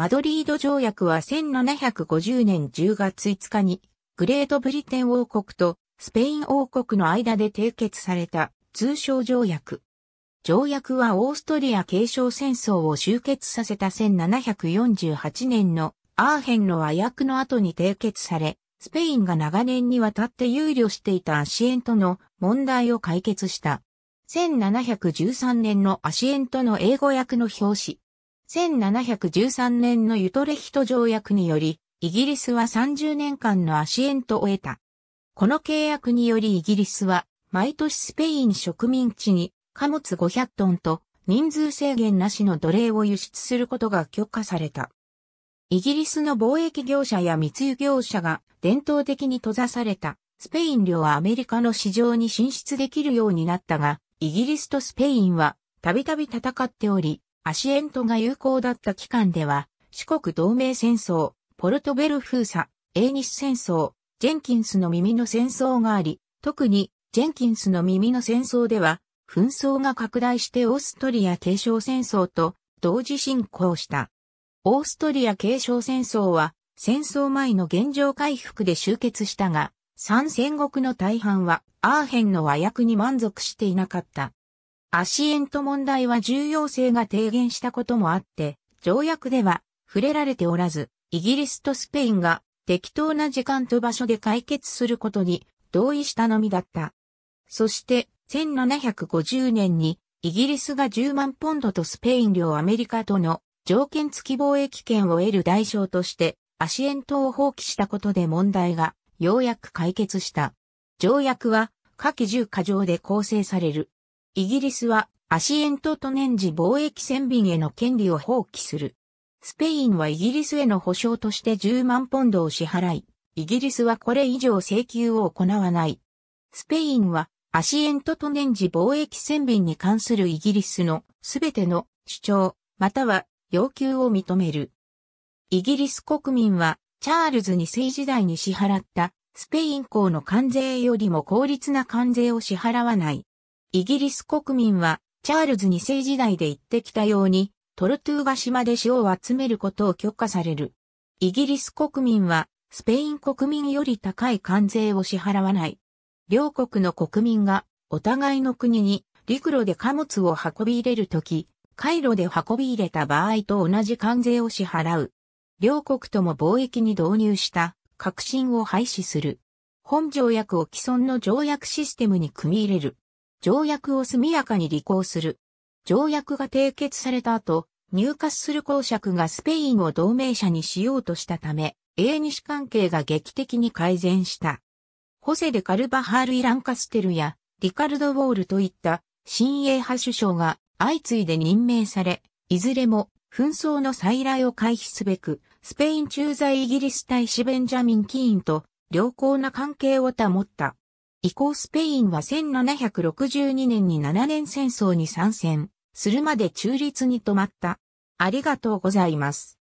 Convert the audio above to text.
マドリード条約は1750年10月5日に、グレートブリテン王国とスペイン王国の間で締結された通商条約。条約はオーストリア継承戦争を終結させた1748年のアーヘンの和訳の後に締結され、スペインが長年にわたって憂慮していたアシエントの問題を解決した。1713年のアシエントの英語訳の表紙、1713年のユトレヒト条約により、イギリスは30年間のアシエントを得た。この契約によりイギリスは、毎年スペイン植民地に貨物500トンと人数制限なしの奴隷を輸出することが許可された。イギリスの貿易業者や密輸業者が伝統的に閉ざされたスペイン領はアメリカの市場に進出できるようになったが、イギリスとスペインはたびたび戦っており、アシエントが有効だった期間では、四国同盟戦争、ポルトベル封鎖、英日戦争、ジェンキンスの耳の戦争があり、特にジェンキンスの耳の戦争では、紛争が拡大してオーストリア継承戦争と同時進行した。オーストリア継承戦争は戦争前の現状回復で終結したが、参戦国の大半はアーヘンの和訳に満足していなかった。アシエント問題は重要性が低減したこともあって、条約では触れられておらず、イギリスとスペインが適当な時間と場所で解決することに同意したのみだった。そして、1750年にイギリスが10万ポンドとスペイン領アメリカとの条件付き貿易権を得る代償としてアシエントを放棄したことで問題がようやく解決した。条約は下記10条で構成される。イギリスはアシエントと年次貿易船便への権利を放棄する。スペインはイギリスへの保証として10万ポンドを支払い、イギリスはこれ以上請求を行わない。スペインはアシエントと年次貿易船便に関するイギリスのすべての主張、または要求を認める。イギリス国民はチャールズ2世時代に支払ったスペイン港の関税よりも効率な関税を支払わない。イギリス国民は、チャールズ2世時代で言ってきたように、トルトゥーガ島で塩を集めることを許可される。イギリス国民は、スペイン国民より高い関税を支払わない。両国の国民が、お互いの国に、陸路で貨物を運び入れるとき、回路で運び入れた場合と同じ関税を支払う。両国とも貿易に導入した革新を廃止する。本条約を既存の条約システムに組み入れる。条約を速やかに履行する。条約が締結された後、入荷する公爵がスペインを同盟者にしようとしたため、英日関係が劇的に改善した。ホセデ・カルバハール・イ・ランカステルやリカルド・ウォールといった新英派首相が相次いで任命され、いずれも紛争の再来を回避すべく、スペイン駐在イギリス大使ベンジャミン・キーンと良好な関係を保った。以降スペインは1762年に7年戦争に参戦するまで中立に止まった。ありがとうございます。